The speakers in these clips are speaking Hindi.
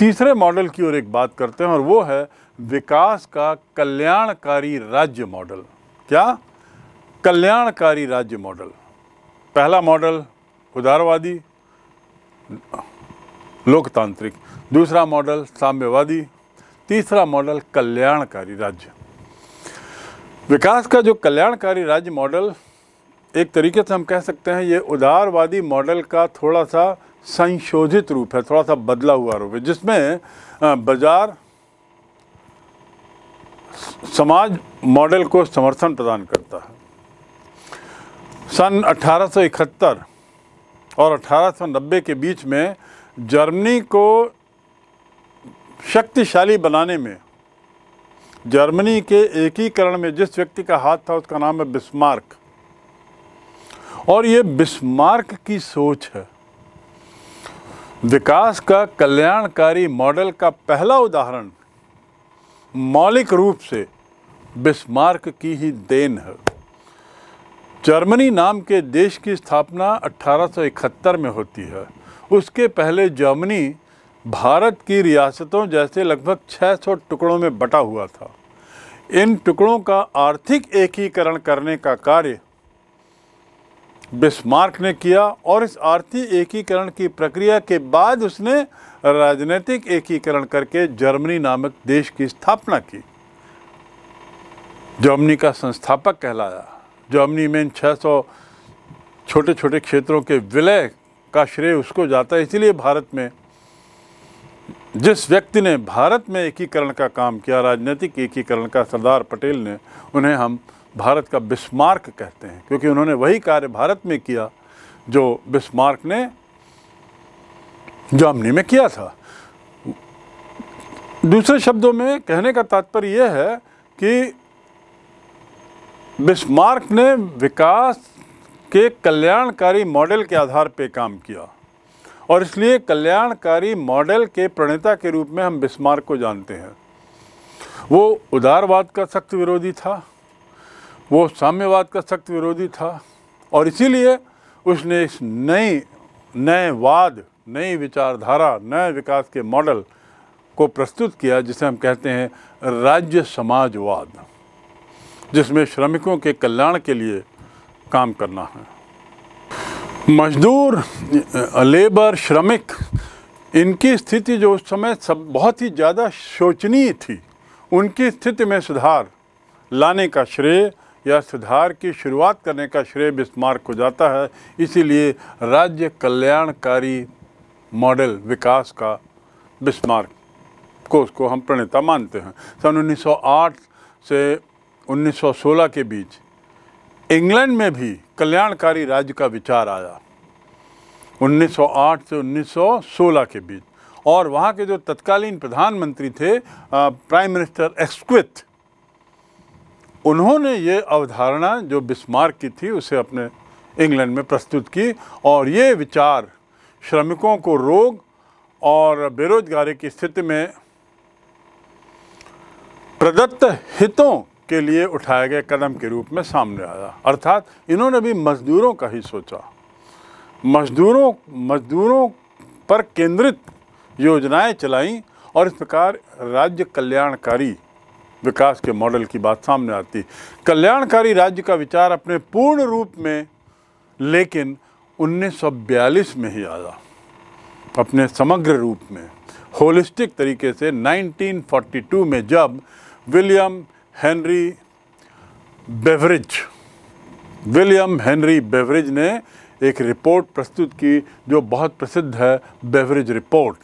तीसरे मॉडल की ओर एक बात करते हैं और वो है विकास का कल्याणकारी राज्य मॉडल क्या कल्याणकारी राज्य मॉडल पहला मॉडल उदारवादी लोकतांत्रिक दूसरा मॉडल साम्यवादी तीसरा मॉडल कल्याणकारी राज्य विकास का जो कल्याणकारी राज्य मॉडल एक तरीके से हम कह सकते हैं ये उदारवादी मॉडल का थोड़ा सा संशोधित रूप है थोड़ा सा बदला हुआ रूप है जिसमें बाजार समाज मॉडल को समर्थन प्रदान करता है सन 1871 और 1890 के बीच में जर्मनी को शक्तिशाली बनाने में जर्मनी के एकीकरण में जिस व्यक्ति का हाथ था उसका नाम है बिस्मार्क और ये बिस्मार्क की सोच है विकास का कल्याणकारी मॉडल का पहला उदाहरण मौलिक रूप से बिस्मार्क की ही देन है जर्मनी नाम के देश की स्थापना 1871 में होती है उसके पहले जर्मनी भारत की रियासतों जैसे लगभग 600 टुकड़ों में बटा हुआ था इन टुकड़ों का आर्थिक एकीकरण करने का कार्य बिस्मार्क ने किया और इस आर्थिक एकीकरण की प्रक्रिया के बाद उसने राजनीतिक एकीकरण करके जर्मनी नामक देश की स्थापना की जर्मनी का संस्थापक कहलाया जर्मनी में इन 600 छोटे छोटे क्षेत्रों के विलय का श्रेय उसको जाता है इसलिए भारत में जिस व्यक्ति ने भारत में एकीकरण का काम किया राजनीतिक एकीकरण का सरदार पटेल ने उन्हें हम भारत का बिस्मार्क कहते हैं क्योंकि उन्होंने वही कार्य भारत में किया जो बिस्मार्क ने जर्मनी में किया था दूसरे शब्दों में कहने का तात्पर्य यह है कि बिस्मार्क ने विकास के कल्याणकारी मॉडल के आधार पर काम किया और इसलिए कल्याणकारी मॉडल के प्रणेता के रूप में हम बिस्मार्क को जानते हैं वो उदारवाद का सख्त विरोधी था वो साम्यवाद का सख्त विरोधी था और इसीलिए उसने इस नई नए वाद नई विचारधारा नए विकास के मॉडल को प्रस्तुत किया जिसे हम कहते हैं राज्य समाजवाद जिसमें श्रमिकों के कल्याण के लिए काम करना है मजदूर लेबर श्रमिक इनकी स्थिति जो उस समय सब बहुत ही ज़्यादा शोचनीय थी उनकी स्थिति में सुधार लाने का श्रेय या सुधार की शुरुआत करने का श्रेय बिस्मार्क को जाता है इसीलिए राज्य कल्याणकारी मॉडल विकास का बिस्मार्क को उसको हम प्रणेता मानते हैं सन 1908 से 1916 के बीच इंग्लैंड में भी कल्याणकारी राज्य का विचार आया 1908 से 1916 के बीच और वहाँ के जो तत्कालीन प्रधानमंत्री थे प्राइम मिनिस्टर एक्सक्विथ उन्होंने ये अवधारणा जो बिस्मार्क की थी उसे अपने इंग्लैंड में प्रस्तुत की और ये विचार श्रमिकों को रोग और बेरोजगारी की स्थिति में प्रदत्त हितों के लिए उठाए गए कदम के रूप में सामने आया अर्थात इन्होंने भी मजदूरों का ही सोचा मजदूरों मजदूरों पर केंद्रित योजनाएं चलाईं और इस प्रकार राज्य कल्याणकारी विकास के मॉडल की बात सामने आती कल्याणकारी राज्य का विचार अपने पूर्ण रूप में लेकिन 1942 में ही आया अपने समग्र रूप में होलिस्टिक तरीके से 1942 में जब William Henry Beveridge William Henry Beveridge ने एक रिपोर्ट प्रस्तुत की जो बहुत प्रसिद्ध है बेवरेज रिपोर्ट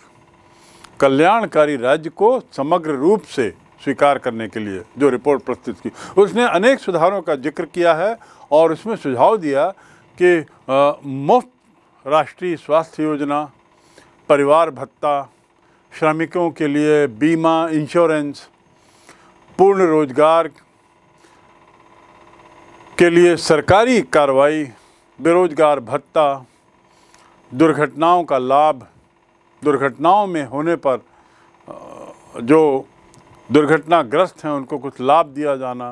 कल्याणकारी राज्य को समग्र रूप से स्वीकार करने के लिए जो रिपोर्ट प्रस्तुत की उसने अनेक सुधारों का जिक्र किया है और उसमें सुझाव दिया कि मुफ्त राष्ट्रीय स्वास्थ्य योजना परिवार भत्ता श्रमिकों के लिए बीमा इंश्योरेंस पूर्ण रोजगार के लिए सरकारी कार्रवाई बेरोजगार भत्ता दुर्घटनाओं का लाभ दुर्घटनाओं में होने पर जो दुर्घटनाग्रस्त हैं उनको कुछ लाभ दिया जाना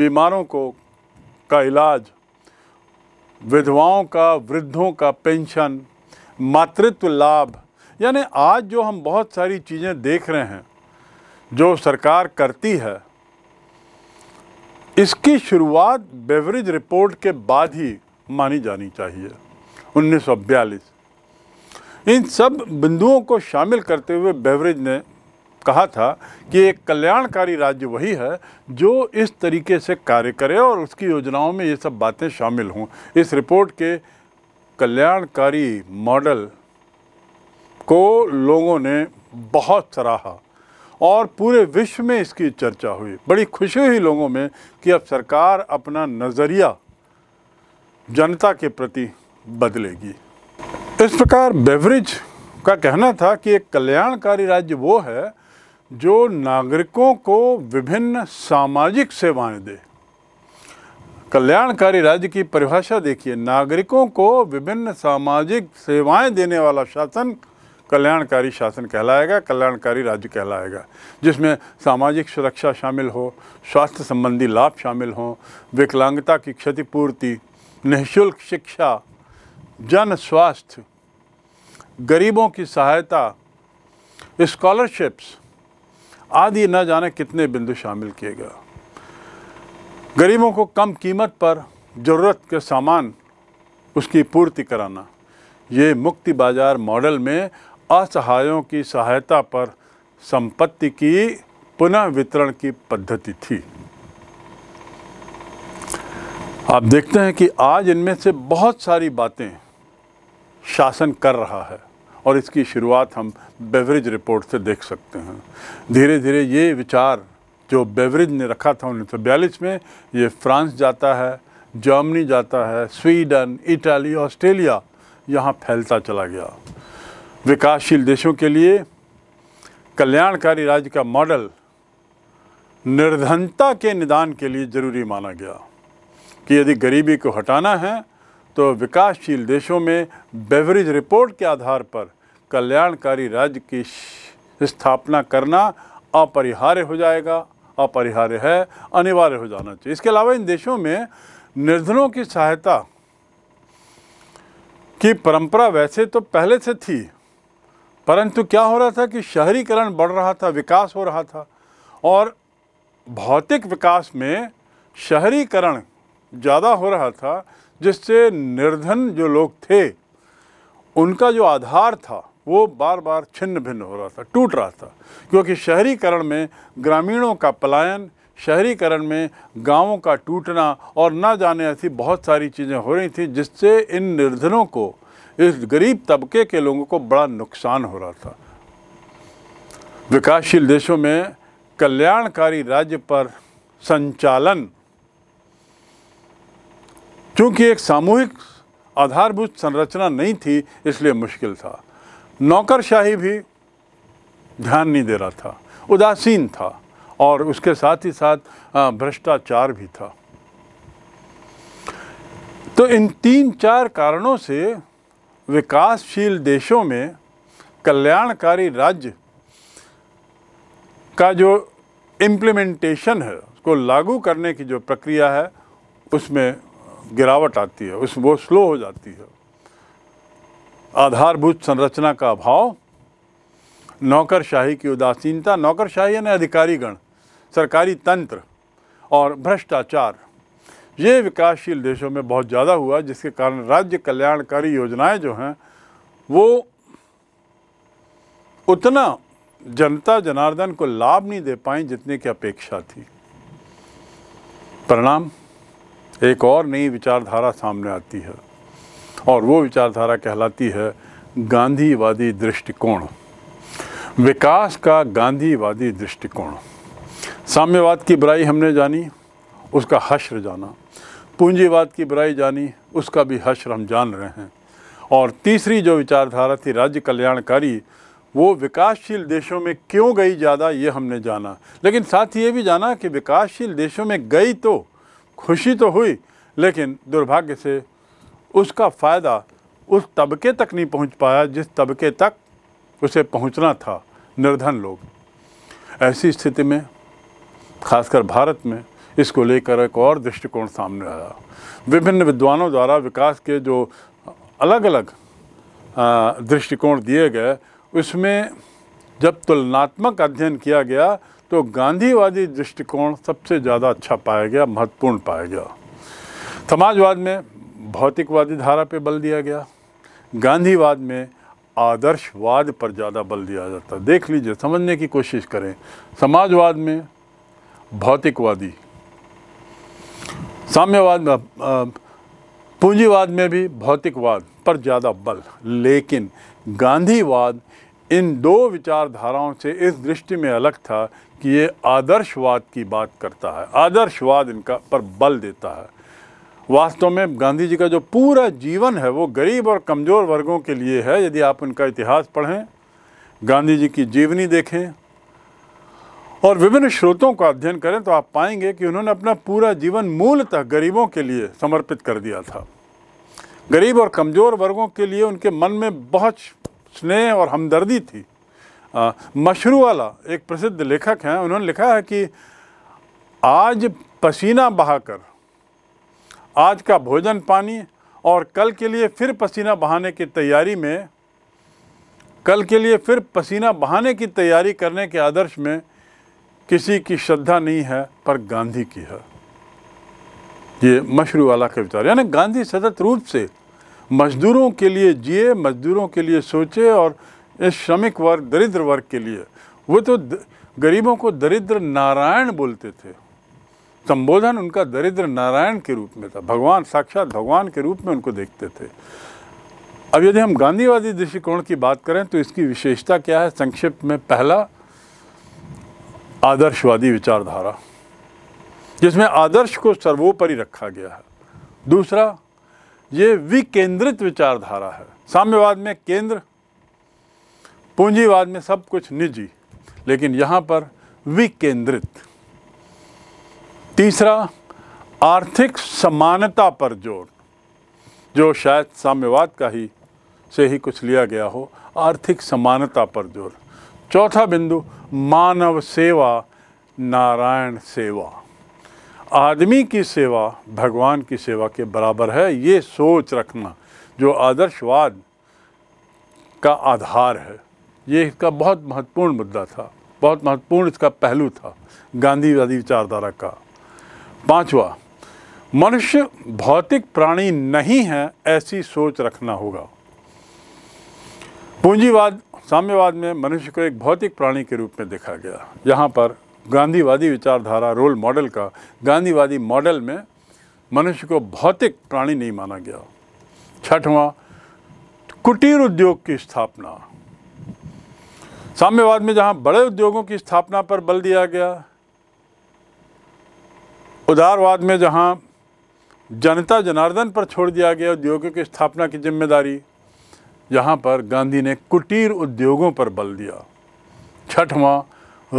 बीमारों को का इलाज विधवाओं का वृद्धों का पेंशन मातृत्व लाभ यानी आज जो हम बहुत सारी चीज़ें देख रहे हैं जो सरकार करती है इसकी शुरुआत बेवरेज रिपोर्ट के बाद ही मानी जानी चाहिए 1942 इन सब बिंदुओं को शामिल करते हुए बेवरेज ने कहा था कि एक कल्याणकारी राज्य वही है जो इस तरीके से कार्य करे और उसकी योजनाओं में ये सब बातें शामिल हों इस रिपोर्ट के कल्याणकारी मॉडल को लोगों ने बहुत सराहा और पूरे विश्व में इसकी चर्चा हुई बड़ी खुशी हुई लोगों में कि अब सरकार अपना नज़रिया जनता के प्रति बदलेगी इस प्रकार बेवरेज का कहना था कि एक कल्याणकारी राज्य वो है जो नागरिकों को विभिन्न सामाजिक सेवाएं दे कल्याणकारी राज्य की परिभाषा देखिए नागरिकों को विभिन्न सामाजिक सेवाएं देने वाला शासन कल्याणकारी शासन कहलाएगा कल्याणकारी राज्य कहलाएगा जिसमें सामाजिक सुरक्षा शामिल हो स्वास्थ्य संबंधी लाभ शामिल हों विकलांगता की क्षतिपूर्ति निःशुल्क शिक्षा जन स्वास्थ्य गरीबों की सहायता स्कॉलरशिप्स आदि न जाने कितने बिंदु शामिल किए गए गरीबों को कम कीमत पर ज़रूरत के सामान उसकी पूर्ति कराना ये मुक्ति बाजार मॉडल में असहायों की सहायता पर संपत्ति की पुनः वितरण की पद्धति थी आप देखते हैं कि आज इनमें से बहुत सारी बातें शासन कर रहा है और इसकी शुरुआत हम बेवरेज रिपोर्ट से देख सकते हैं धीरे धीरे ये विचार जो बेवरेज ने रखा था उन्नीस सौ में ये फ्रांस जाता है जर्मनी जाता है स्वीडन इटली ऑस्ट्रेलिया यहाँ फैलता चला गया विकासशील देशों के लिए कल्याणकारी राज्य का मॉडल निर्धनता के निदान के लिए ज़रूरी माना गया कि यदि गरीबी को हटाना है तो विकासशील देशों में बेवरेज रिपोर्ट के आधार पर कल्याणकारी राज्य की स्थापना करना अपरिहार्य हो जाएगा अपरिहार्य है अनिवार्य हो जाना चाहिए इसके अलावा इन देशों में निर्धनों की सहायता की परंपरा वैसे तो पहले से थी परंतु क्या हो रहा था कि शहरीकरण बढ़ रहा था विकास हो रहा था और भौतिक विकास में शहरीकरण ज़्यादा हो रहा था जिससे निर्धन जो लोग थे उनका जो आधार था वो बार बार छिन्न भिन्न हो रहा था टूट रहा था क्योंकि शहरीकरण में ग्रामीणों का पलायन शहरीकरण में गांवों का टूटना और ना जाने ऐसी बहुत सारी चीज़ें हो रही थी जिससे इन निर्धनों को इस गरीब तबके के लोगों को बड़ा नुकसान हो रहा था विकासशील देशों में कल्याणकारी राज्य पर संचालन चूँकि एक सामूहिक आधारभूत संरचना नहीं थी इसलिए मुश्किल था नौकरशाही भी ध्यान नहीं दे रहा था उदासीन था और उसके साथ ही साथ भ्रष्टाचार भी था तो इन तीन चार कारणों से विकासशील देशों में कल्याणकारी राज्य का जो इम्प्लीमेंटेशन है उसको लागू करने की जो प्रक्रिया है उसमें गिरावट आती है उस वो स्लो हो जाती है आधारभूत संरचना का अभाव नौकरशाही की उदासीनता नौकरशाही यानी अधिकारीगण सरकारी तंत्र और भ्रष्टाचार ये विकासशील देशों में बहुत ज़्यादा हुआ जिसके कारण राज्य कल्याणकारी योजनाएं जो हैं वो उतना जनता जनार्दन को लाभ नहीं दे पाई जितने की अपेक्षा थी परिणाम एक और नई विचारधारा सामने आती है और वो विचारधारा कहलाती है गांधीवादी दृष्टिकोण विकास का गांधीवादी दृष्टिकोण साम्यवाद की बुराई हमने जानी उसका हश्र जाना पूंजीवाद की बुराई जानी उसका भी हश्र हम जान रहे हैं और तीसरी जो विचारधारा थी राज्य कल्याणकारी वो विकासशील देशों में क्यों गई ज़्यादा ये हमने जाना लेकिन साथ ही ये भी जाना कि विकासशील देशों में गई तो खुशी तो हुई लेकिन दुर्भाग्य से उसका फ़ायदा उस तबके तक नहीं पहुंच पाया जिस तबके तक उसे पहुंचना था निर्धन लोग ऐसी स्थिति में खासकर भारत में इसको लेकर एक और दृष्टिकोण सामने आया विभिन्न विद्वानों द्वारा विकास के जो अलग अलग दृष्टिकोण दिए गए उसमें जब तुलनात्मक अध्ययन किया गया तो गांधीवादी दृष्टिकोण सबसे ज़्यादा अच्छा पाया गया महत्वपूर्ण पाया गया समाजवाद में भौतिकवादी धारा पे बल दिया गया गांधीवाद में आदर्शवाद पर ज़्यादा बल दिया जाता देख लीजिए समझने की कोशिश करें समाजवाद में भौतिकवादी साम्यवाद में पूंजीवाद में भी भौतिकवाद पर ज़्यादा बल लेकिन गांधीवाद इन दो विचारधाराओं से इस दृष्टि में अलग था कि ये आदर्शवाद की बात करता है आदर्शवाद इनका पर बल देता है वास्तव में गांधी जी का जो पूरा जीवन है वो गरीब और कमज़ोर वर्गों के लिए है यदि आप उनका इतिहास पढ़ें गांधी जी की जीवनी देखें और विभिन्न स्रोतों का अध्ययन करें तो आप पाएंगे कि उन्होंने अपना पूरा जीवन मूलतः गरीबों के लिए समर्पित कर दिया था गरीब और कमज़ोर वर्गों के लिए उनके मन में बहुत स्नेह और हमदर्दी थी मशरू वाला एक प्रसिद्ध लेखक हैं उन्होंने लिखा है कि आज पसीना बहाकर आज का भोजन पानी और कल के लिए फिर पसीना बहाने की तैयारी में कल के लिए फिर पसीना बहाने की तैयारी करने के आदर्श में किसी की श्रद्धा नहीं है पर गांधी की है ये मशरू वाला का विचार यानी गांधी सतत रूप से मजदूरों के लिए जिए मजदूरों के लिए सोचे और इस श्रमिक वर्ग दरिद्र वर्ग के लिए वो तो गरीबों को दरिद्र नारायण बोलते थे संबोधन उनका दरिद्र नारायण के रूप में था भगवान साक्षात भगवान के रूप में उनको देखते थे अब यदि हम गांधीवादी दृष्टिकोण की बात करें तो इसकी विशेषता क्या है संक्षिप्त में पहला आदर्शवादी विचारधारा जिसमें आदर्श को सर्वोपरि रखा गया है दूसरा ये विकेंद्रित विचारधारा है साम्यवाद में केंद्र पूंजीवाद में सब कुछ निजी लेकिन यहाँ पर विकेंद्रित तीसरा आर्थिक समानता पर जोर जो शायद साम्यवाद का ही से ही कुछ लिया गया हो आर्थिक समानता पर जोर चौथा बिंदु मानव सेवा नारायण सेवा आदमी की सेवा भगवान की सेवा के बराबर है ये सोच रखना जो आदर्शवाद का आधार है ये इसका बहुत महत्वपूर्ण मुद्दा था बहुत महत्वपूर्ण इसका पहलू था गांधीवादी विचारधारा का पांचवा मनुष्य भौतिक प्राणी नहीं है ऐसी सोच रखना होगा पूंजीवाद साम्यवाद में मनुष्य को एक भौतिक प्राणी के रूप में देखा गया यहाँ पर गांधीवादी विचारधारा रोल मॉडल का गांधीवादी मॉडल में मनुष्य को भौतिक प्राणी नहीं माना गया छठवां कुटीर उद्योग की स्थापना साम्यवाद में जहाँ बड़े उद्योगों की स्थापना पर बल दिया गया उदारवाद में जहाँ जनता जनार्दन पर छोड़ दिया गया उद्योगों की स्थापना की जिम्मेदारी यहाँ पर गांधी ने कुटीर उद्योगों पर बल दिया छठवां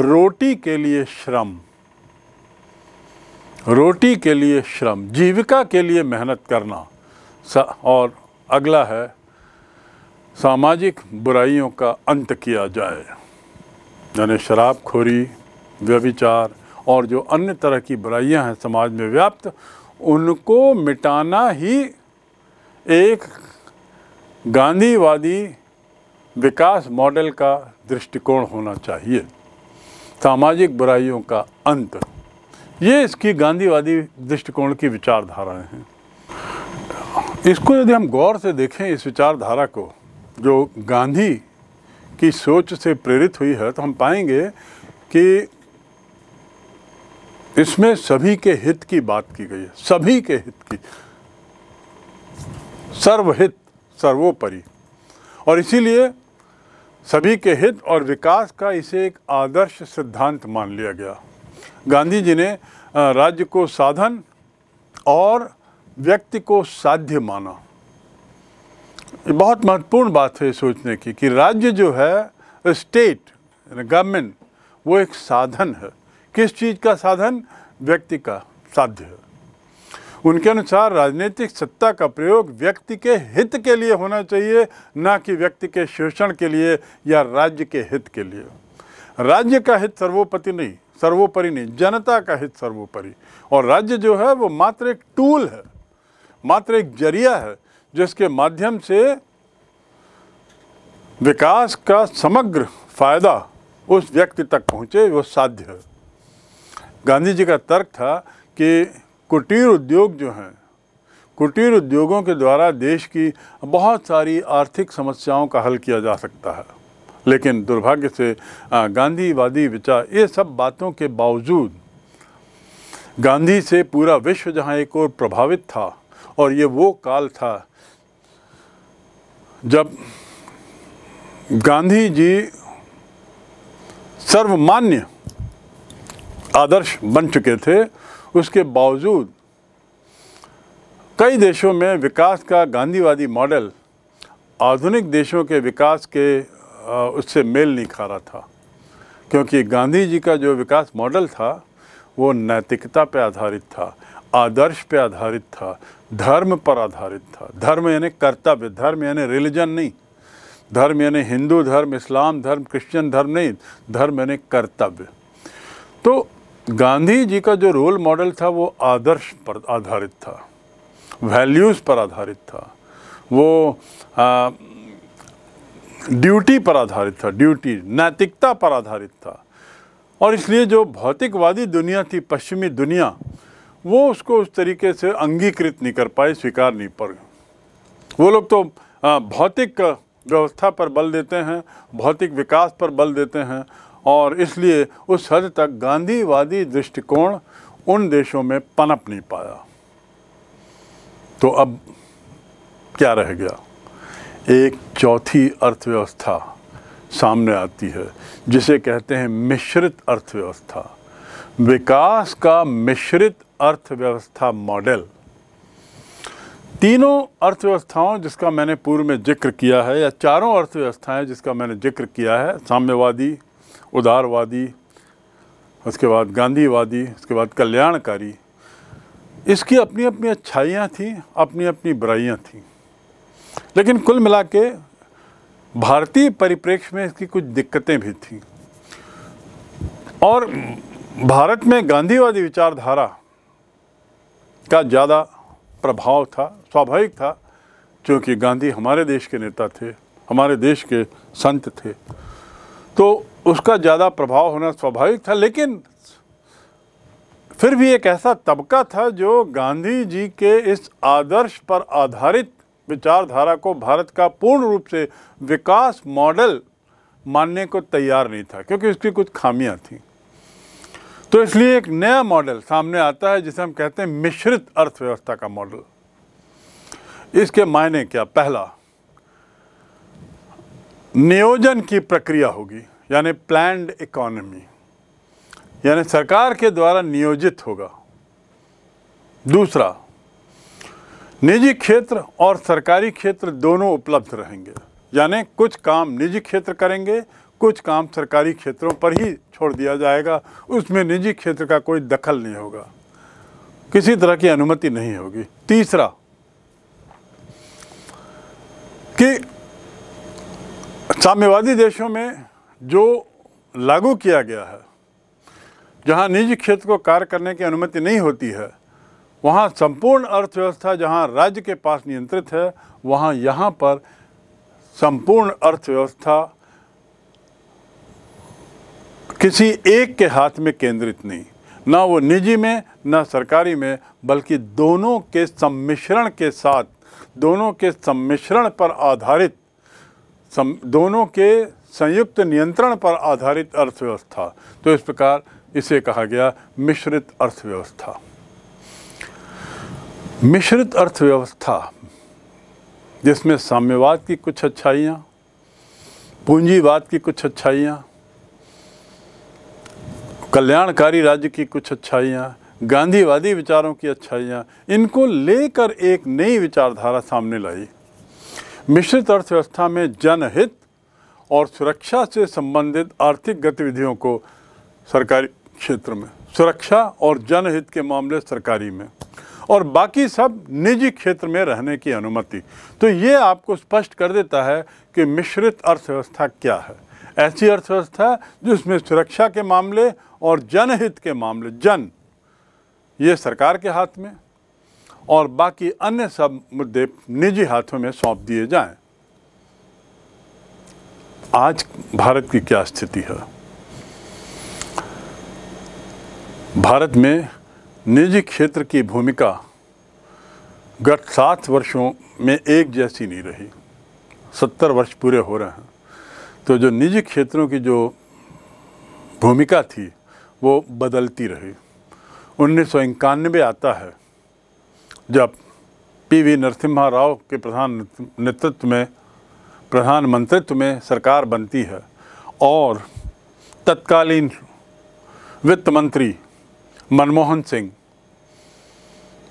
रोटी के लिए श्रम रोटी के लिए श्रम जीविका के लिए मेहनत करना और अगला है सामाजिक बुराइयों का अंत किया जाए यानी शराबखोरी व्यभिचार और जो अन्य तरह की बुराइयां हैं समाज में व्याप्त उनको मिटाना ही एक गांधीवादी विकास मॉडल का दृष्टिकोण होना चाहिए सामाजिक बुराइयों का अंत ये इसकी गांधीवादी दृष्टिकोण की विचारधाराएं हैं इसको यदि हम गौर से देखें इस विचारधारा को जो गांधी की सोच से प्रेरित हुई है तो हम पाएंगे कि इसमें सभी के हित की बात की गई है सभी के हित की सर्वहित सर्वोपरि और इसीलिए सभी के हित और विकास का इसे एक आदर्श सिद्धांत मान लिया गया गांधी जी ने राज्य को साधन और व्यक्ति को साध्य माना बहुत महत्वपूर्ण बात है सोचने की कि राज्य जो है स्टेट गवर्नमेंट वो एक साधन है किस चीज़ का साधन व्यक्ति का साध्य उनके अनुसार राजनीतिक सत्ता का प्रयोग व्यक्ति के हित के लिए होना चाहिए ना कि व्यक्ति के शोषण के लिए या राज्य के हित के लिए राज्य का हित सर्वोपति नहीं सर्वोपरि नहीं जनता का हित सर्वोपरि और राज्य जो है वो मात्र एक टूल है मात्र एक जरिया है जिसके माध्यम से विकास का समग्र फायदा उस व्यक्ति तक पहुँचे वो साध्य है गांधी जी का तर्क था कि कुटीर उद्योग जो हैं कुटीर उद्योगों के द्वारा देश की बहुत सारी आर्थिक समस्याओं का हल किया जा सकता है लेकिन दुर्भाग्य से गांधीवादी विचार ये सब बातों के बावजूद गांधी से पूरा विश्व जहाँ एक और प्रभावित था और ये वो काल था जब गांधी जी सर्वमान्य आदर्श बन चुके थे उसके बावजूद कई देशों में विकास का गांधीवादी मॉडल आधुनिक देशों के विकास के उससे मेल नहीं खा रहा था क्योंकि गांधी जी का जो विकास मॉडल था वो नैतिकता पर आधारित था आदर्श पर आधारित था धर्म पर आधारित था धर्म यानी कर्तव्य धर्म यानी रिलीजन नहीं धर्म यानी हिंदू धर्म इस्लाम धर्म क्रिश्चियन धर्म नहीं धर्म यानी कर्तव्य तो गांधी जी का जो रोल मॉडल था वो आदर्श पर आधारित था वैल्यूज़ पर आधारित था वो ड्यूटी पर आधारित था ड्यूटी नैतिकता पर आधारित था और इसलिए जो भौतिकवादी दुनिया थी पश्चिमी दुनिया वो उसको उस तरीके से अंगीकृत नहीं कर पाए स्वीकार नहीं पर वो लोग तो भौतिक व्यवस्था पर बल देते हैं भौतिक विकास पर बल देते हैं और इसलिए उस हद तक गांधीवादी दृष्टिकोण उन देशों में पनप नहीं पाया तो अब क्या रह गया एक चौथी अर्थव्यवस्था सामने आती है जिसे कहते हैं मिश्रित अर्थव्यवस्था विकास का मिश्रित अर्थव्यवस्था मॉडल तीनों अर्थव्यवस्थाओं जिसका मैंने पूर्व में जिक्र किया है या चारों अर्थव्यवस्थाएं जिसका मैंने जिक्र किया है साम्यवादी उदारवादी उसके बाद गांधीवादी उसके बाद कल्याणकारी इसकी अपनी अपनी अच्छाइयाँ थीं अपनी अपनी बुराइयाँ थीं लेकिन कुल मिला के भारतीय परिप्रेक्ष्य में इसकी कुछ दिक्कतें भी थीं और भारत में गांधीवादी विचारधारा का ज़्यादा प्रभाव था स्वाभाविक था क्योंकि गांधी हमारे देश के नेता थे हमारे देश के संत थे तो उसका ज़्यादा प्रभाव होना स्वाभाविक था लेकिन फिर भी एक ऐसा तबका था जो गांधी जी के इस आदर्श पर आधारित विचारधारा को भारत का पूर्ण रूप से विकास मॉडल मानने को तैयार नहीं था क्योंकि उसकी कुछ खामियां थीं तो इसलिए एक नया मॉडल सामने आता है जिसे हम कहते हैं मिश्रित अर्थव्यवस्था का मॉडल इसके मायने क्या पहला नियोजन की प्रक्रिया होगी यानी प्लान्ड इकोनमी यानी सरकार के द्वारा नियोजित होगा दूसरा निजी क्षेत्र और सरकारी क्षेत्र दोनों उपलब्ध रहेंगे यानी कुछ काम निजी क्षेत्र करेंगे कुछ काम सरकारी क्षेत्रों पर ही छोड़ दिया जाएगा उसमें निजी क्षेत्र का कोई दखल नहीं होगा किसी तरह की अनुमति नहीं होगी तीसरा कि साम्यवादी देशों में जो लागू किया गया है जहां निजी क्षेत्र को कार्य करने की अनुमति नहीं होती है वहां संपूर्ण अर्थव्यवस्था जहां राज्य के पास नियंत्रित है वहां यहां पर संपूर्ण अर्थव्यवस्था किसी एक के हाथ में केंद्रित नहीं ना वो निजी में ना सरकारी में बल्कि दोनों के सम्मिश्रण के साथ दोनों के सम्मिश्रण पर आधारित सम, दोनों के संयुक्त नियंत्रण पर आधारित अर्थव्यवस्था तो इस प्रकार इसे कहा गया मिश्रित अर्थव्यवस्था मिश्रित अर्थव्यवस्था जिसमें साम्यवाद की कुछ अच्छाइयाँ पूंजीवाद की कुछ अच्छाइयाँ कल्याणकारी राज्य की कुछ अच्छाइयाँ गांधीवादी विचारों की अच्छाइयाँ इनको लेकर एक नई विचारधारा सामने लाई मिश्रित अर्थव्यवस्था में जनहित और सुरक्षा से संबंधित आर्थिक गतिविधियों को सरकारी क्षेत्र में सुरक्षा और जनहित के मामले सरकारी में और बाकी सब निजी क्षेत्र में रहने की अनुमति तो ये आपको स्पष्ट कर देता है कि मिश्रित अर्थव्यवस्था क्या है ऐसी अर्थव्यवस्था जिसमें सुरक्षा के मामले और जनहित के मामले जन ये सरकार के हाथ में और बाकी अन्य सब मुद्दे निजी हाथों में सौंप दिए जाएं आज भारत की क्या स्थिति है भारत में निजी क्षेत्र की भूमिका गत सात वर्षों में एक जैसी नहीं रही सत्तर वर्ष पूरे हो रहे हैं तो जो निजी क्षेत्रों की जो भूमिका थी वो बदलती रही उन्नीस आता है जब पीवी नरसिम्हा राव के प्रधान नेतृत्व में प्रधानमंत्रित्व में सरकार बनती है और तत्कालीन वित्त मंत्री मनमोहन सिंह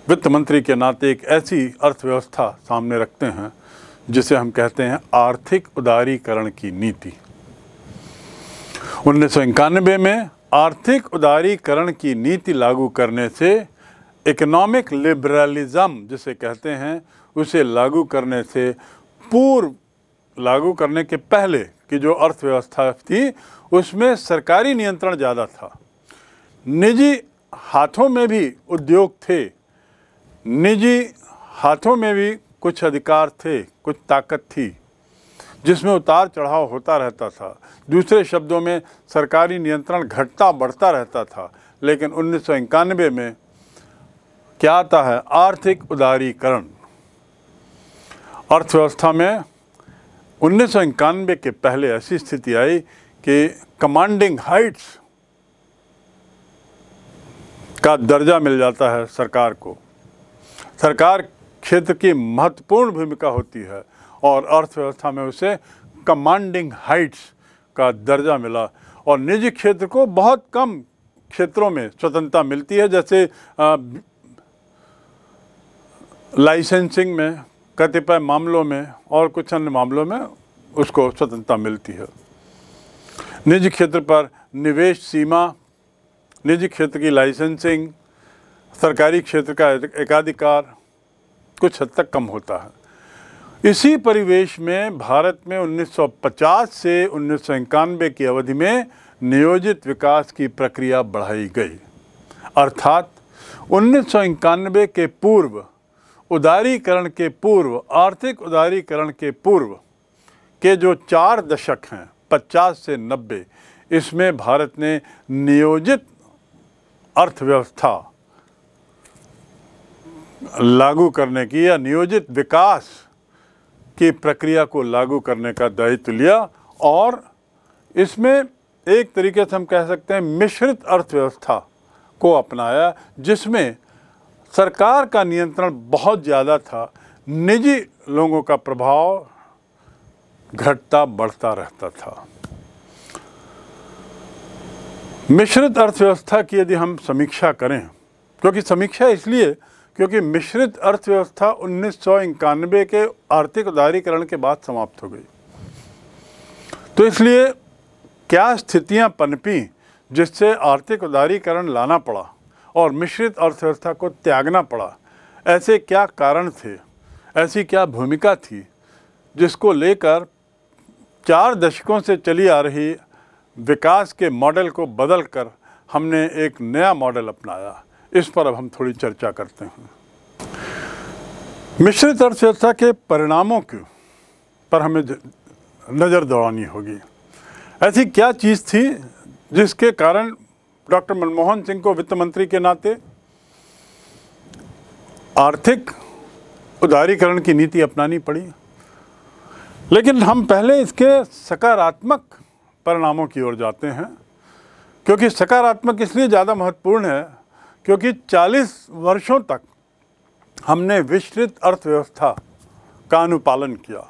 वित्त मंत्री के नाते एक ऐसी अर्थव्यवस्था सामने रखते हैं जिसे हम कहते हैं आर्थिक उदारीकरण की नीति उन्नीस में आर्थिक उदारीकरण की नीति लागू करने से इकोनॉमिक लिबरलिज्म जिसे कहते हैं उसे लागू करने से पूर्व लागू करने के पहले की जो अर्थव्यवस्था थी उसमें सरकारी नियंत्रण ज़्यादा था निजी हाथों में भी उद्योग थे निजी हाथों में भी कुछ अधिकार थे कुछ ताकत थी जिसमें उतार चढ़ाव होता रहता था दूसरे शब्दों में सरकारी नियंत्रण घटता बढ़ता रहता था लेकिन उन्नीस में क्या आता है आर्थिक उदारीकरण अर्थव्यवस्था में उन्नीस के पहले ऐसी स्थिति आई कि कमांडिंग हाइट्स का दर्जा मिल जाता है सरकार को सरकार क्षेत्र की महत्वपूर्ण भूमिका होती है और अर्थव्यवस्था में उसे कमांडिंग हाइट्स का दर्जा मिला और निजी क्षेत्र को बहुत कम क्षेत्रों में स्वतंत्रता मिलती है जैसे लाइसेंसिंग में कतिपय मामलों में और कुछ अन्य मामलों में उसको स्वतंत्रता मिलती है निजी क्षेत्र पर निवेश सीमा निजी क्षेत्र की लाइसेंसिंग सरकारी क्षेत्र का एकाधिकार कुछ हद तक कम होता है इसी परिवेश में भारत में 1950 से उन्नीस की अवधि में नियोजित विकास की प्रक्रिया बढ़ाई गई अर्थात उन्नीस के पूर्व उदारीकरण के पूर्व आर्थिक उदारीकरण के पूर्व के जो चार दशक हैं 50 से 90 इसमें भारत ने नियोजित अर्थव्यवस्था लागू करने की या नियोजित विकास की प्रक्रिया को लागू करने का दायित्व लिया और इसमें एक तरीके से हम कह सकते हैं मिश्रित अर्थव्यवस्था को अपनाया जिसमें सरकार का नियंत्रण बहुत ज़्यादा था निजी लोगों का प्रभाव घटता बढ़ता रहता था मिश्रित अर्थव्यवस्था की यदि हम समीक्षा करें क्योंकि समीक्षा इसलिए क्योंकि मिश्रित अर्थव्यवस्था उन्नीस के आर्थिक उदारीकरण के बाद समाप्त हो गई तो इसलिए क्या स्थितियां पनपी जिससे आर्थिक उदारीकरण लाना पड़ा और मिश्रित अर्थव्यवस्था को त्यागना पड़ा ऐसे क्या कारण थे ऐसी क्या भूमिका थी जिसको लेकर चार दशकों से चली आ रही विकास के मॉडल को बदल कर हमने एक नया मॉडल अपनाया इस पर अब हम थोड़ी चर्चा करते हैं मिश्रित अर्थव्यवस्था के परिणामों के पर हमें नज़र दौड़ानी होगी ऐसी क्या चीज़ थी जिसके कारण डॉक्टर मनमोहन सिंह को वित्त मंत्री के नाते आर्थिक उदारीकरण की नीति अपनानी पड़ी लेकिन हम पहले इसके सकारात्मक परिणामों की ओर जाते हैं क्योंकि सकारात्मक इसलिए ज़्यादा महत्वपूर्ण है क्योंकि 40 वर्षों तक हमने विस्तृत अर्थव्यवस्था का अनुपालन किया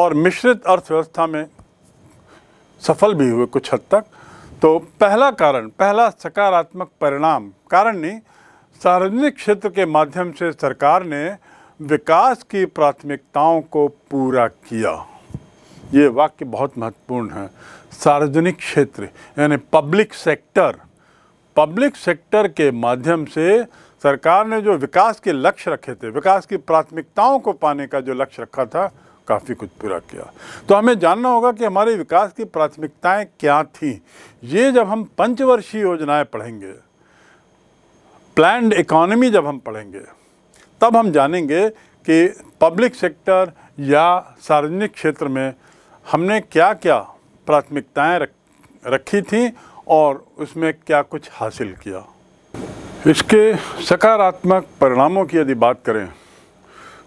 और मिश्रित अर्थव्यवस्था में सफल भी हुए कुछ हद तक तो पहला कारण पहला सकारात्मक परिणाम कारण नहीं सार्वजनिक क्षेत्र के माध्यम से सरकार ने विकास की प्राथमिकताओं को पूरा किया ये वाक्य बहुत महत्वपूर्ण है सार्वजनिक क्षेत्र यानी पब्लिक सेक्टर पब्लिक सेक्टर के माध्यम से सरकार ने जो विकास के लक्ष्य रखे थे विकास की प्राथमिकताओं को पाने का जो लक्ष्य रखा था काफ़ी कुछ पूरा किया तो हमें जानना होगा कि हमारे विकास की प्राथमिकताएं क्या थीं ये जब हम पंचवर्षीय योजनाएं पढ़ेंगे प्लैंड इकोनॉमी जब हम पढ़ेंगे तब हम जानेंगे कि पब्लिक सेक्टर या सार्वजनिक क्षेत्र में हमने क्या क्या प्राथमिकताएं रख रखी थी और उसमें क्या कुछ हासिल किया इसके सकारात्मक परिणामों की यदि बात करें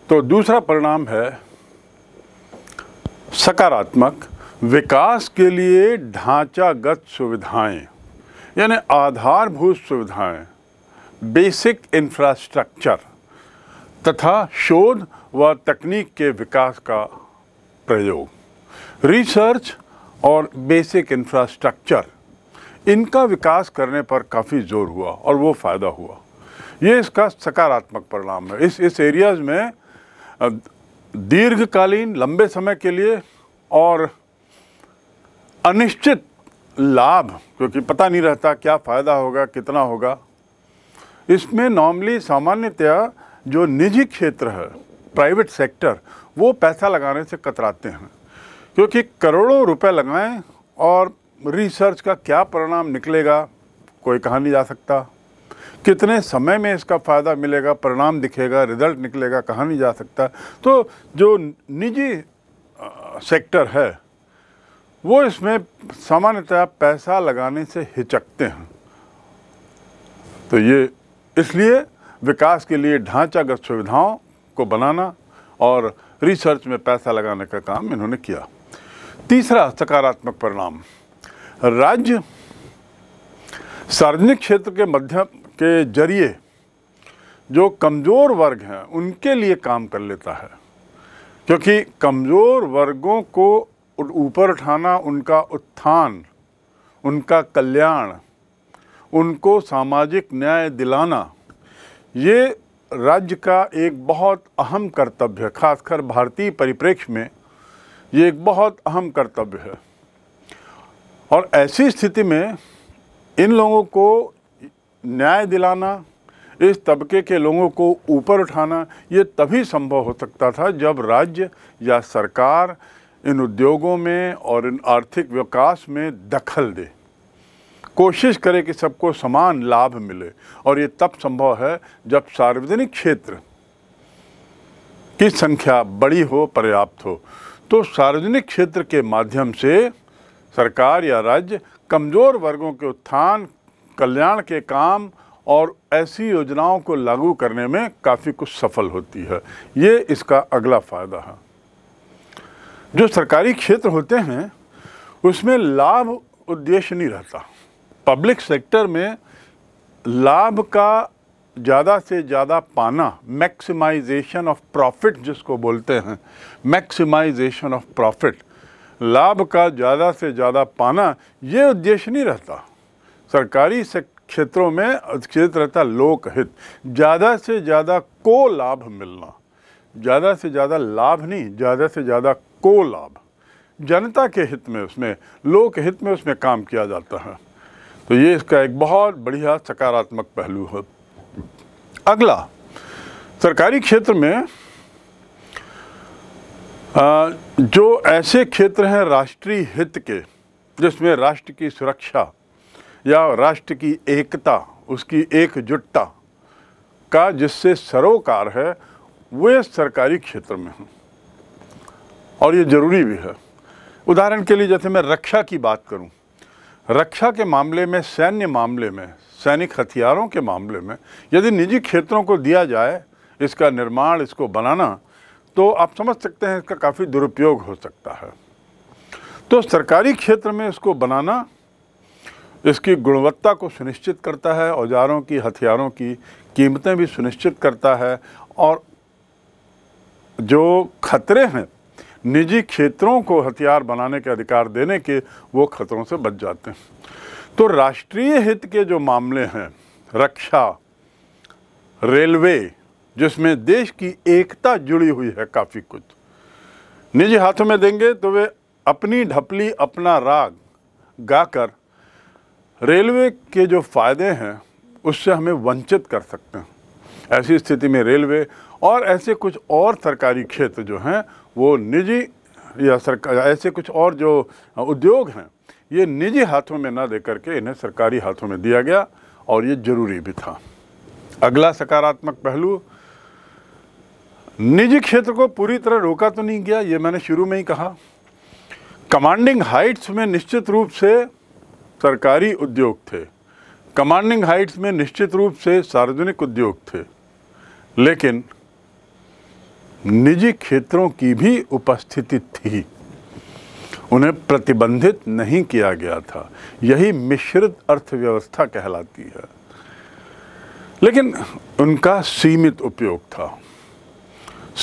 तो दूसरा परिणाम है सकारात्मक विकास के लिए ढांचागत सुविधाएं यानी आधारभूत सुविधाएं बेसिक इंफ्रास्ट्रक्चर तथा शोध व तकनीक के विकास का प्रयोग रिसर्च और बेसिक इंफ्रास्ट्रक्चर इनका विकास करने पर काफ़ी जोर हुआ और वो फ़ायदा हुआ ये इसका सकारात्मक परिणाम है इस इस एरियाज़ में दीर्घकालीन लंबे समय के लिए और अनिश्चित लाभ क्योंकि पता नहीं रहता क्या फ़ायदा होगा कितना होगा इसमें नॉर्मली सामान्यतया जो निजी क्षेत्र है प्राइवेट सेक्टर वो पैसा लगाने से कतराते हैं क्योंकि करोड़ों रुपए लगाएं और रिसर्च का क्या परिणाम निकलेगा कोई कहा नहीं जा सकता कितने समय में इसका फ़ायदा मिलेगा परिणाम दिखेगा रिजल्ट निकलेगा कहा नहीं जा सकता तो जो निजी सेक्टर है वो इसमें सामान्यतः पैसा लगाने से हिचकते हैं तो ये इसलिए विकास के लिए ढांचागत सुविधाओं को बनाना और रिसर्च में पैसा लगाने का काम इन्होंने किया तीसरा सकारात्मक परिणाम राज्य सार्वजनिक क्षेत्र के मध्यम के जरिए जो कमज़ोर वर्ग हैं उनके लिए काम कर लेता है क्योंकि कमज़ोर वर्गों को ऊपर उठाना उनका उत्थान उनका कल्याण उनको सामाजिक न्याय दिलाना ये राज्य का एक बहुत अहम कर्तव्य है खासकर भारतीय परिप्रेक्ष्य में ये एक बहुत अहम कर्तव्य है और ऐसी स्थिति में इन लोगों को न्याय दिलाना इस तबके के लोगों को ऊपर उठाना ये तभी संभव हो सकता था जब राज्य या सरकार इन उद्योगों में और इन आर्थिक विकास में दखल दे कोशिश करे कि सबको समान लाभ मिले और ये तब संभव है जब सार्वजनिक क्षेत्र की संख्या बड़ी हो पर्याप्त हो तो सार्वजनिक क्षेत्र के माध्यम से सरकार या राज्य कमज़ोर वर्गों के उत्थान कल्याण के काम और ऐसी योजनाओं को लागू करने में काफ़ी कुछ सफल होती है ये इसका अगला फ़ायदा है जो सरकारी क्षेत्र होते हैं उसमें लाभ उद्देश्य नहीं रहता पब्लिक सेक्टर में लाभ का ज़्यादा से ज़्यादा पाना मैक्सिमाइजेशन ऑफ प्रॉफिट जिसको बोलते हैं मैक्सिमाइजेशन ऑफ प्रॉफिट लाभ का ज़्यादा से ज़्यादा पाना ये उद्देश्य नहीं रहता सरकारी क्षेत्रों में क्षेत्र रहता लोकहित ज़्यादा से ज़्यादा को लाभ मिलना ज़्यादा से ज़्यादा लाभ नहीं ज़्यादा से ज़्यादा को लाभ जनता के हित में उसमें लोकहित में उसमें काम किया जाता है तो ये इसका एक बहुत बढ़िया सकारात्मक पहलू है अगला सरकारी क्षेत्र में जो ऐसे क्षेत्र हैं राष्ट्रीय हित के जिसमें राष्ट्र की सुरक्षा या राष्ट्र की एकता उसकी एकजुटता का जिससे सरोकार है वे सरकारी क्षेत्र में हैं और ये ज़रूरी भी है उदाहरण के लिए जैसे मैं रक्षा की बात करूं, रक्षा के मामले में सैन्य मामले में सैनिक हथियारों के मामले में यदि निजी क्षेत्रों को दिया जाए इसका निर्माण इसको बनाना तो आप समझ सकते हैं इसका काफ़ी दुरुपयोग हो सकता है तो सरकारी क्षेत्र में इसको बनाना इसकी गुणवत्ता को सुनिश्चित करता है औजारों की हथियारों की कीमतें भी सुनिश्चित करता है और जो खतरे हैं निजी क्षेत्रों को हथियार बनाने के अधिकार देने के वो खतरों से बच जाते हैं तो राष्ट्रीय हित के जो मामले हैं रक्षा रेलवे जिसमें देश की एकता जुड़ी हुई है काफ़ी कुछ निजी हाथों में देंगे तो वे अपनी ढपली अपना राग गाकर रेलवे के जो फ़ायदे हैं उससे हमें वंचित कर सकते हैं ऐसी स्थिति में रेलवे और ऐसे कुछ और सरकारी क्षेत्र जो हैं वो निजी या सरकार ऐसे कुछ और जो उद्योग हैं ये निजी हाथों में ना दे करके इन्हें सरकारी हाथों में दिया गया और ये ज़रूरी भी था अगला सकारात्मक पहलू निजी क्षेत्र को पूरी तरह रोका तो नहीं गया ये मैंने शुरू में ही कहा कमांडिंग हाइट्स में निश्चित रूप से सरकारी उद्योग थे कमांडिंग हाइट्स में निश्चित रूप से सार्वजनिक उद्योग थे लेकिन निजी क्षेत्रों की भी उपस्थिति थी उन्हें प्रतिबंधित नहीं किया गया था यही मिश्रित अर्थव्यवस्था कहलाती है लेकिन उनका सीमित उपयोग था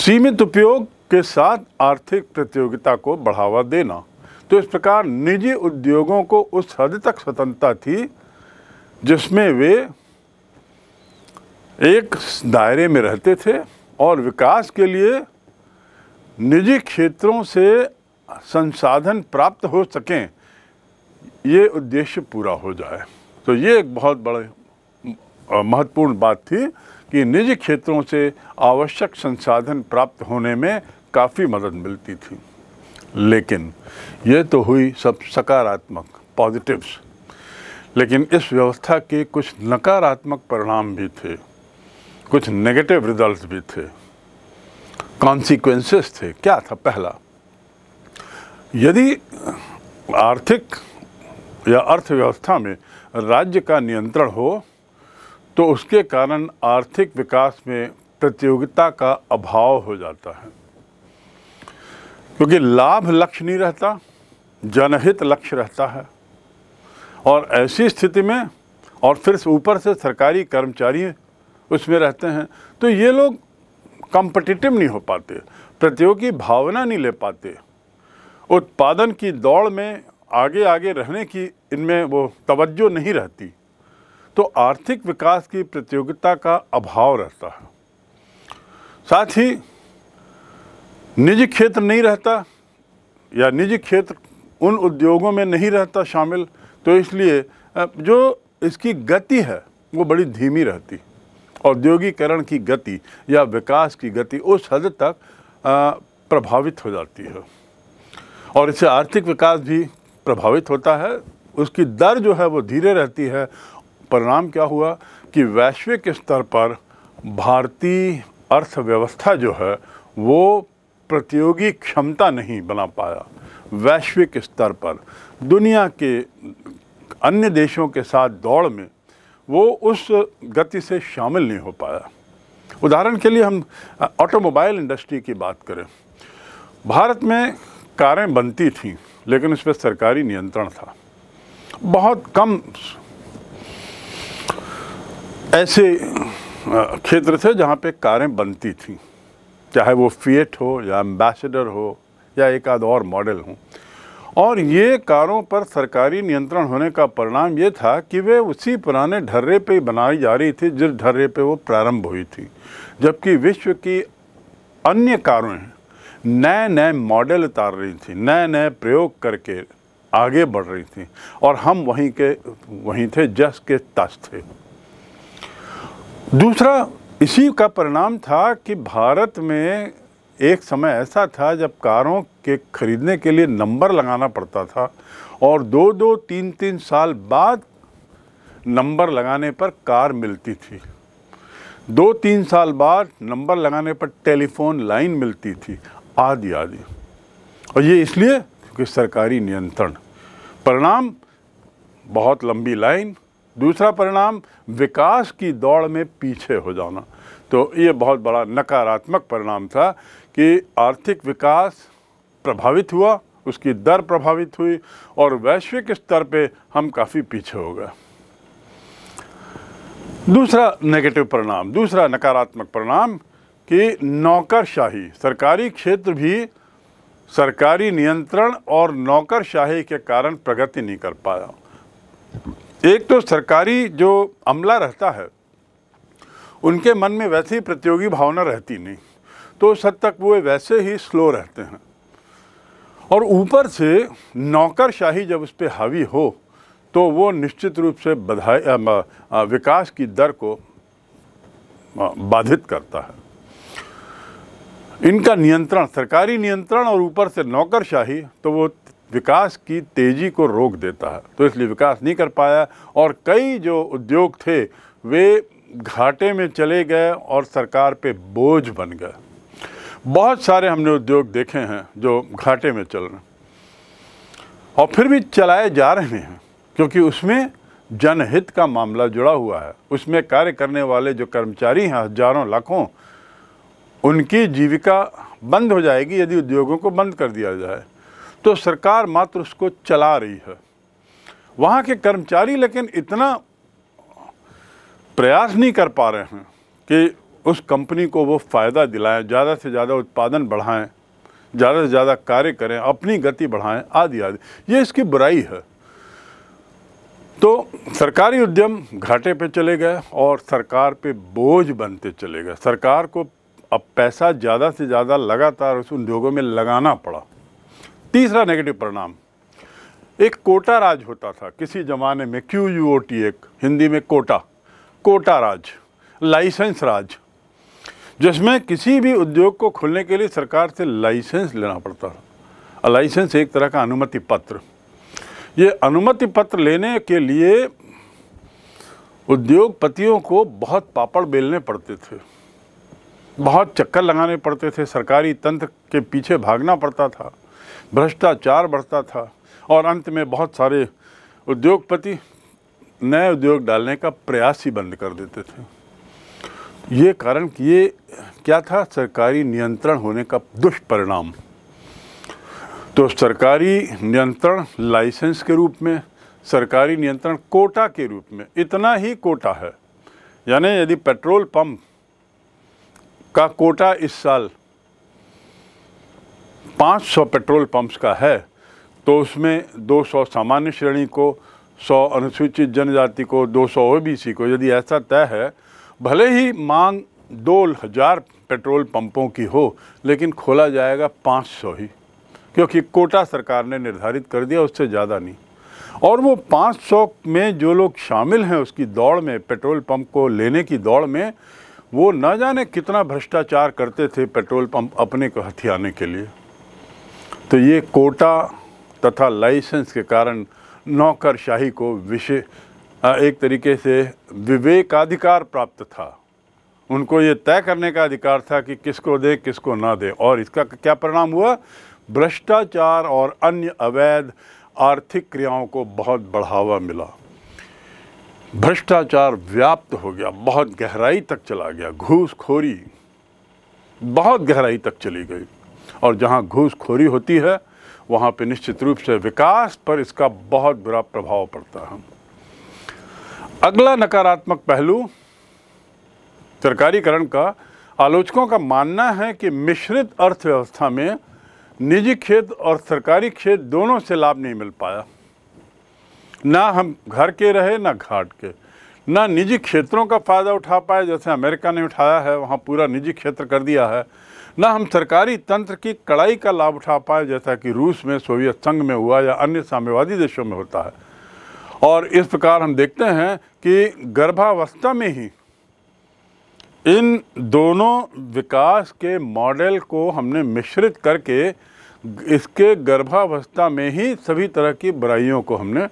सीमित उपयोग के साथ आर्थिक प्रतियोगिता को बढ़ावा देना तो इस प्रकार निजी उद्योगों को उस हद तक स्वतंत्रता थी जिसमें वे एक दायरे में रहते थे और विकास के लिए निजी क्षेत्रों से संसाधन प्राप्त हो सकें ये उद्देश्य पूरा हो जाए तो ये एक बहुत बड़े महत्वपूर्ण बात थी कि निजी क्षेत्रों से आवश्यक संसाधन प्राप्त होने में काफ़ी मदद मिलती थी लेकिन ये तो हुई सब सकारात्मक पॉजिटिव्स लेकिन इस व्यवस्था के कुछ नकारात्मक परिणाम भी थे कुछ नेगेटिव रिजल्ट भी थे कॉन्सिक्वेंसेस थे क्या था पहला यदि आर्थिक या अर्थव्यवस्था में राज्य का नियंत्रण हो तो उसके कारण आर्थिक विकास में प्रतियोगिता का अभाव हो जाता है क्योंकि लाभ लक्ष्य नहीं रहता जनहित लक्ष्य रहता है और ऐसी स्थिति में और फिर ऊपर से सरकारी कर्मचारी उसमें रहते हैं तो ये लोग कंपटिटिव नहीं हो पाते प्रतियोगी भावना नहीं ले पाते उत्पादन की दौड़ में आगे आगे रहने की इनमें वो तवज्जो नहीं रहती तो आर्थिक विकास की प्रतियोगिता का अभाव रहता है साथ ही निजी क्षेत्र नहीं रहता या निजी क्षेत्र उन उद्योगों में नहीं रहता शामिल तो इसलिए जो इसकी गति है वो बड़ी धीमी रहती औद्योगिकरण की गति या विकास की गति उस हद तक प्रभावित हो जाती है और इससे आर्थिक विकास भी प्रभावित होता है उसकी दर जो है वो धीरे रहती है परिणाम क्या हुआ कि वैश्विक स्तर पर भारतीय अर्थव्यवस्था जो है वो प्रतियोगी क्षमता नहीं बना पाया वैश्विक स्तर पर दुनिया के अन्य देशों के साथ दौड़ में वो उस गति से शामिल नहीं हो पाया उदाहरण के लिए हम ऑटोमोबाइल इंडस्ट्री की बात करें भारत में कारें बनती थीं लेकिन उस पर सरकारी नियंत्रण था बहुत कम ऐसे क्षेत्र थे जहाँ पे कारें बनती थीं चाहे वो फीएट हो या एम्बेसडर हो या एक आध और मॉडल हों और ये कारों पर सरकारी नियंत्रण होने का परिणाम ये था कि वे उसी पुराने ढर्रे पे बनाई जा रही थी जिस ढर्रे पे वो प्रारंभ हुई थी जबकि विश्व की अन्य कारों नए नए मॉडल उतार रही थी नए नए प्रयोग करके आगे बढ़ रही थी और हम वहीं के वहीं थे जस के तस थे दूसरा इसी का परिणाम था कि भारत में एक समय ऐसा था जब कारों के खरीदने के लिए नंबर लगाना पड़ता था और दो दो तीन तीन साल बाद नंबर लगाने पर कार मिलती थी दो तीन साल बाद नंबर लगाने पर टेलीफोन लाइन मिलती थी आदि आदि और ये इसलिए क्योंकि सरकारी नियंत्रण परिणाम बहुत लंबी लाइन दूसरा परिणाम विकास की दौड़ में पीछे हो जाना तो ये बहुत बड़ा नकारात्मक परिणाम था कि आर्थिक विकास प्रभावित हुआ उसकी दर प्रभावित हुई और वैश्विक स्तर पे हम काफ़ी पीछे हो गए दूसरा नेगेटिव परिणाम दूसरा नकारात्मक परिणाम कि नौकरशाही सरकारी क्षेत्र भी सरकारी नियंत्रण और नौकरशाही के कारण प्रगति नहीं कर पाया एक तो सरकारी जो अमला रहता है उनके मन में वैसे ही प्रतियोगी भावना रहती नहीं तो उस हद तक वो वैसे ही स्लो रहते हैं और ऊपर से नौकरशाही जब उस पर हावी हो तो वो निश्चित रूप से बधाई विकास की दर को बाधित करता है इनका नियंत्रण सरकारी नियंत्रण और ऊपर से नौकरशाही तो वो विकास की तेज़ी को रोक देता है तो इसलिए विकास नहीं कर पाया और कई जो उद्योग थे वे घाटे में चले गए और सरकार पे बोझ बन गए बहुत सारे हमने उद्योग देखे हैं जो घाटे में चल रहे और फिर भी चलाए जा रहे हैं क्योंकि उसमें जनहित का मामला जुड़ा हुआ है उसमें कार्य करने वाले जो कर्मचारी हैं हजारों लाखों उनकी जीविका बंद हो जाएगी यदि उद्योगों को बंद कर दिया जाए तो सरकार मात्र उसको चला रही है वहाँ के कर्मचारी लेकिन इतना प्रयास नहीं कर पा रहे हैं कि उस कंपनी को वो फ़ायदा दिलाएं ज़्यादा से ज़्यादा उत्पादन बढ़ाएं ज़्यादा से ज़्यादा कार्य करें अपनी गति बढ़ाएं आदि आदि ये इसकी बुराई है तो सरकारी उद्यम घाटे पे चले गए और सरकार पे बोझ बनते चले गए सरकार को अब पैसा ज़्यादा से ज़्यादा लगातार उस उद्योगों में लगाना पड़ा तीसरा नेगेटिव परिणाम एक कोटा राज होता था किसी ज़माने में क्यू यू ओ टी एक हिंदी में quota quota Raj licence Raj जिसमें किसी भी उद्योग को खोलने के लिए सरकार से लाइसेंस लेना पड़ता था लाइसेंस एक तरह का अनुमति पत्र ये अनुमति पत्र लेने के लिए उद्योगपतियों को बहुत पापड़ बेलने पड़ते थे बहुत चक्कर लगाने पड़ते थे सरकारी तंत्र के पीछे भागना पड़ता था भ्रष्टाचार बढ़ता था और अंत में बहुत सारे उद्योगपति नए उद्योग डालने का प्रयास ही बंद कर देते थे ये कारण कि ये क्या था सरकारी नियंत्रण होने का दुष्परिणाम तो सरकारी नियंत्रण लाइसेंस के रूप में सरकारी नियंत्रण कोटा के रूप में इतना ही कोटा है यानी यदि पेट्रोल पंप का कोटा इस साल 500 पेट्रोल पंप्स का है तो उसमें 200 सामान्य श्रेणी को सौ अनुसूचित जनजाति को दो सौ ओ को यदि ऐसा तय है भले ही मांग दो हज़ार पेट्रोल पंपों की हो लेकिन खोला जाएगा पाँच सौ ही क्योंकि कोटा सरकार ने निर्धारित कर दिया उससे ज़्यादा नहीं और वो 500 में जो लोग शामिल हैं उसकी दौड़ में पेट्रोल पंप को लेने की दौड़ में वो न जाने कितना भ्रष्टाचार करते थे पेट्रोल पंप अपने को हथियाने के लिए तो ये कोटा तथा लाइसेंस के कारण नौकरशाही को विषय एक तरीके से विवेकाधिकार प्राप्त था उनको ये तय करने का अधिकार था कि किसको दे किसको ना दे और इसका क्या परिणाम हुआ भ्रष्टाचार और अन्य अवैध आर्थिक क्रियाओं को बहुत बढ़ावा मिला भ्रष्टाचार व्याप्त हो गया बहुत गहराई तक चला गया घूसखोरी बहुत गहराई तक चली गई और जहाँ घूसखोरी होती है वहाँ पे निश्चित रूप से विकास पर इसका बहुत बुरा प्रभाव पड़ता है अगला नकारात्मक पहलू सरकारीकरण का आलोचकों का मानना है कि मिश्रित अर्थव्यवस्था में निजी खेत और सरकारी खेत दोनों से लाभ नहीं मिल पाया ना हम घर के रहे ना घाट के ना निजी क्षेत्रों का फ़ायदा उठा पाए जैसे अमेरिका ने उठाया है वहाँ पूरा निजी क्षेत्र कर दिया है न हम सरकारी तंत्र की कड़ाई का लाभ उठा पाए जैसा कि रूस में सोवियत संघ में हुआ या अन्य साम्यवादी देशों में होता है और इस प्रकार हम देखते हैं कि गर्भावस्था में ही इन दोनों विकास के मॉडल को हमने मिश्रित करके इसके गर्भावस्था में ही सभी तरह की बुराइयों को हमने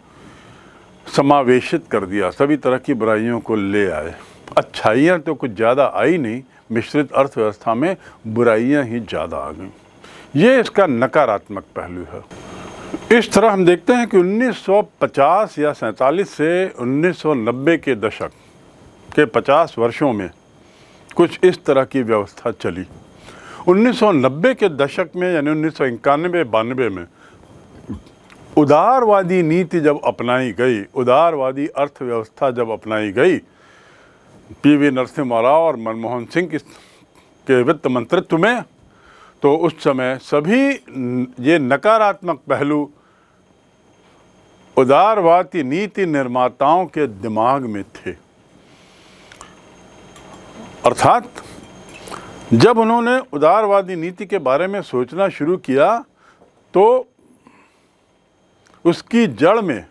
समावेशित कर दिया सभी तरह की बुराइयों को ले आए अच्छाइयाँ तो कुछ ज़्यादा आई नहीं मिश्रित अर्थव्यवस्था में बुराइयां ही ज़्यादा आ गई ये इसका नकारात्मक पहलू है इस तरह हम देखते हैं कि 1950 या सैंतालीस से 1990 के दशक के 50 वर्षों में कुछ इस तरह की व्यवस्था चली 1990 के दशक में यानी उन्नीस सौ इक्यानवे बानवे में उदारवादी नीति जब अपनाई गई उदारवादी अर्थव्यवस्था जब अपनाई गई पी वी नरसिम्हा राव और मनमोहन सिंह के वित्त मंत्रित्व में तो उस समय सभी ये नकारात्मक पहलू उदारवादी नीति निर्माताओं के दिमाग में थे अर्थात जब उन्होंने उदारवादी नीति के बारे में सोचना शुरू किया तो उसकी जड़ में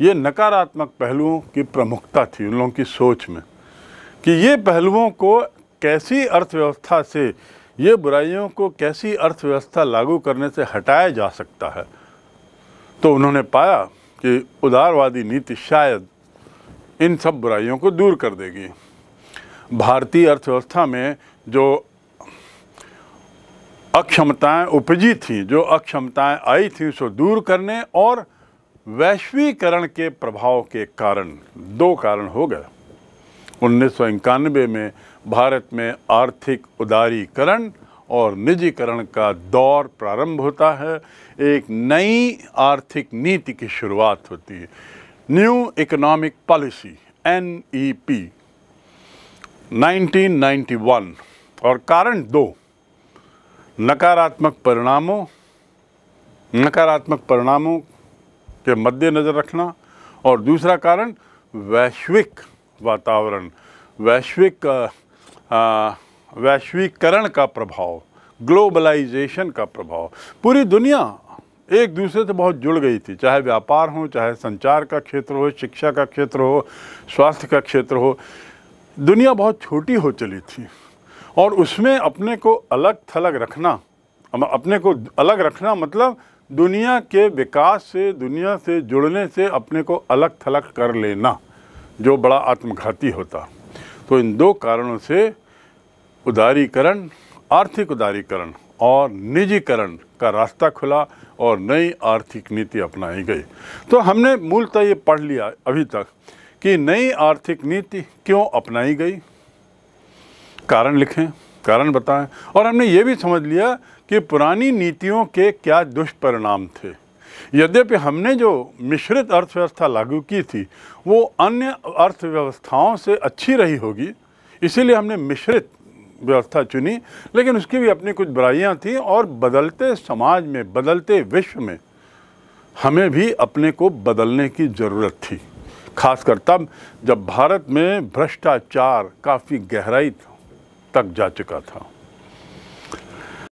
ये नकारात्मक पहलुओं की प्रमुखता थी उन लोगों की सोच में कि ये पहलुओं को कैसी अर्थव्यवस्था से ये बुराइयों को कैसी अर्थव्यवस्था लागू करने से हटाया जा सकता है तो उन्होंने पाया कि उदारवादी नीति शायद इन सब बुराइयों को दूर कर देगी भारतीय अर्थव्यवस्था में जो अक्षमताएं उपजी थीं जो अक्षमताएं आई थीं उसको दूर करने और वैश्वीकरण के प्रभाव के कारण दो कारण हो गए उन्नीस में भारत में आर्थिक उदारीकरण और निजीकरण का दौर प्रारंभ होता है एक नई आर्थिक नीति की शुरुआत होती है new economic policy N E P 1991 और कारण दो नकारात्मक परिणामों नकारात्मक परिणामों के मद्देनज़र रखना और दूसरा कारण वैश्विक वातावरण वैश्विक वैश्वीकरण का प्रभाव ग्लोबलाइजेशन का प्रभाव पूरी दुनिया एक दूसरे से बहुत जुड़ गई थी चाहे व्यापार हो चाहे संचार का क्षेत्र हो शिक्षा का क्षेत्र हो स्वास्थ्य का क्षेत्र हो दुनिया बहुत छोटी हो चली थी और उसमें अपने को अलग थलग रखना अपने को अलग रखना मतलब दुनिया के विकास से दुनिया से जुड़ने से अपने को अलग थलग कर लेना जो बड़ा आत्मघाती होता तो इन दो कारणों से उदारीकरण आर्थिक उदारीकरण और निजीकरण का रास्ता खुला और नई आर्थिक नीति अपनाई गई तो हमने मूलतः ये पढ़ लिया अभी तक कि नई आर्थिक नीति क्यों अपनाई गई कारण लिखें कारण बताएं और हमने ये भी समझ लिया कि पुरानी नीतियों के क्या दुष्परिणाम थे यद्यपि हमने जो मिश्रित अर्थव्यवस्था लागू की थी वो अन्य अर्थव्यवस्थाओं से अच्छी रही होगी इसीलिए हमने मिश्रित व्यवस्था चुनी लेकिन उसकी भी अपनी कुछ बुराइयाँ थी और बदलते समाज में बदलते विश्व में हमें भी अपने को बदलने की ज़रूरत थी खासकर तब जब भारत में भ्रष्टाचार काफ़ी गहराई तक जा चुका था